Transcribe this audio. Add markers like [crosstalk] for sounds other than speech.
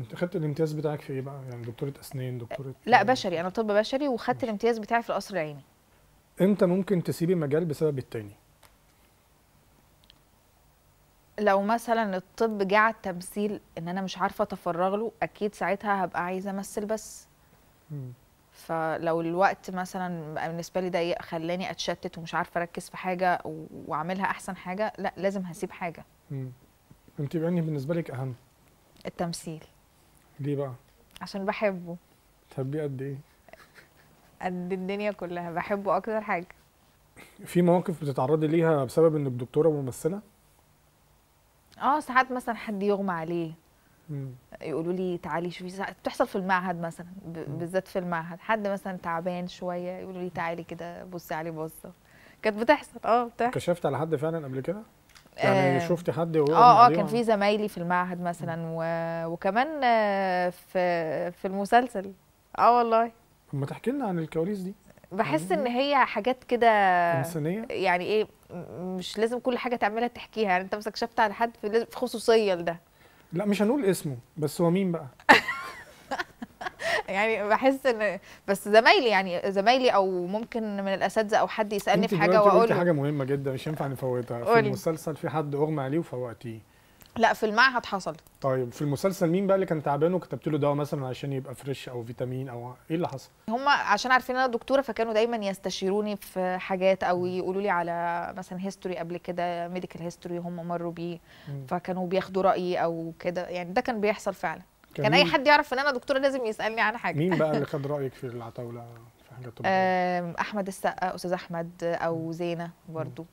انت خدت الامتياز بتاعك في ايه بقى؟ يعني دكتوره اسنان دكتوره لا بشري انا طب بشري وخدت الامتياز بتاعي في القصر العيني امتى ممكن تسيبي مجال بسبب التاني؟ لو مثلا الطب جه على التمثيل ان انا مش عارفه اتفرغ له اكيد ساعتها هبقى عايزه امثل بس مم. فلو الوقت مثلا بالنسبه لي ضيق خلاني اتشتت ومش عارفه اركز في حاجه واعملها احسن حاجه لا لازم هسيب حاجه امم انت بالنسبه لك اهم التمثيل ليه بقى؟ عشان بحبه بتحبيه قد ايه؟ قد الدنيا كلها بحبه اكتر حاجه في مواقف بتتعرضي ليها بسبب انك دكتوره وممثله؟ اه ساعات مثلا حد يغمى عليه يقولوا لي تعالي شوفي بتحصل في المعهد مثلا بالذات في المعهد حد مثلا تعبان شويه يقولوا لي تعالي كده بصي عليه بصه كانت بتحصل اه بتحصل كشفت على حد فعلا قبل كده؟ يعني آه، شفت حد اه اه كان في زمايلي في المعهد مثلا و... وكمان آه، في في المسلسل اه والله ما تحكي لنا عن الكواليس دي بحس ان هي حاجات كده انسانيه يعني ايه مش لازم كل حاجه تعملها تحكيها يعني انت مثلا كشفت على حد في خصوصيه لده لا مش هنقول اسمه بس هو مين بقى [laughs] يعني بحس ان بس زمايلي يعني زمايلي او ممكن من الاساتذه او حد يسالني في حاجه واقول له حاجه مهمه جدا مش ينفع نفوتها في المسلسل في حد اغمى عليه وفوقتيه لا في المعهد حصل طيب في المسلسل مين بقى اللي كان تعبان وكتبت له دواء مثلا عشان يبقى فريش او فيتامين او ايه اللي حصل هم عشان عارفين انا دكتوره فكانوا دايما يستشيروني في حاجات او يقولوا لي على مثلا هيستوري قبل كده ميديكال هيستوري هم مروا بيه فكانوا بياخدوا رايي او كده يعني ده كان بيحصل فعلا كان اي حد يعرف ان انا دكتوره لازم يسالني عن حاجه مين بقى اللي [laughs] خد رايك في العطاوله في حاجه طبيه احمد السقا استاذ احمد او زينه برضو